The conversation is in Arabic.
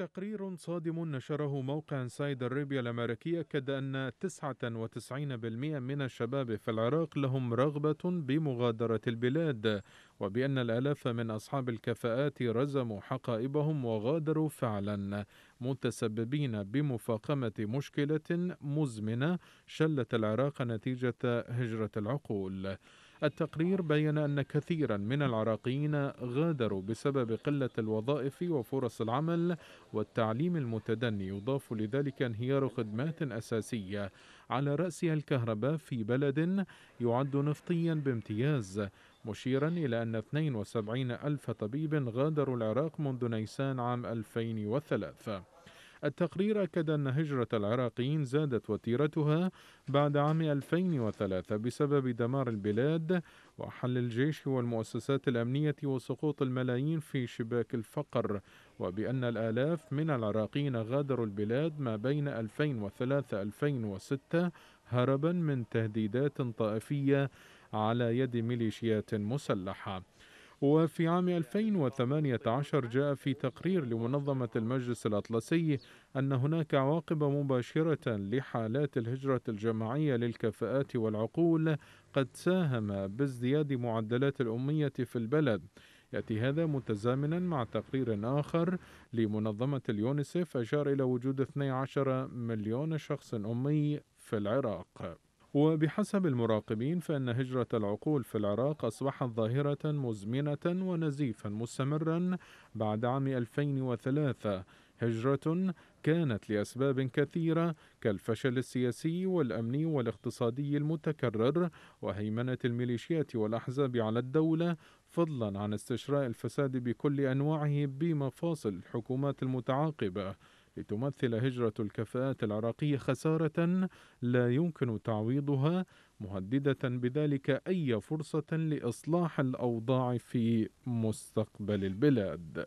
تقرير صادم نشره موقع انسايد الريبيا الأمريكي أكد أن 99% من الشباب في العراق لهم رغبة بمغادرة البلاد وبأن الآلاف من أصحاب الكفاءات رزموا حقائبهم وغادروا فعلا متسببين بمفاقمة مشكلة مزمنة شلت العراق نتيجة هجرة العقول التقرير بين أن كثيرا من العراقيين غادروا بسبب قلة الوظائف وفرص العمل والتعليم المتدني يضاف لذلك انهيار خدمات أساسية على رأسها الكهرباء في بلد يعد نفطيا بامتياز مشيرا إلى أن 72 ألف طبيب غادروا العراق منذ نيسان عام 2003 التقرير أكد أن هجرة العراقيين زادت وتيرتها بعد عام 2003 بسبب دمار البلاد وحل الجيش والمؤسسات الأمنية وسقوط الملايين في شباك الفقر وبأن الآلاف من العراقيين غادروا البلاد ما بين 2003-2006 هربا من تهديدات طائفية على يد ميليشيات مسلحة وفي عام 2018 جاء في تقرير لمنظمة المجلس الأطلسي أن هناك عواقب مباشرة لحالات الهجرة الجماعية للكفاءات والعقول قد ساهم بازدياد معدلات الأمية في البلد يأتي هذا متزامنا مع تقرير آخر لمنظمة اليونيسف أشار إلى وجود 12 مليون شخص أمي في العراق وبحسب المراقبين فإن هجرة العقول في العراق أصبحت ظاهرة مزمنة ونزيفا مستمرا بعد عام 2003 هجرة كانت لأسباب كثيرة كالفشل السياسي والأمني والاقتصادي المتكرر وهيمنة الميليشيات والأحزاب على الدولة فضلا عن استشراء الفساد بكل أنواعه بمفاصل الحكومات المتعاقبة لتمثل هجرة الكفاءات العراقية خسارة لا يمكن تعويضها مهددة بذلك أي فرصة لإصلاح الأوضاع في مستقبل البلاد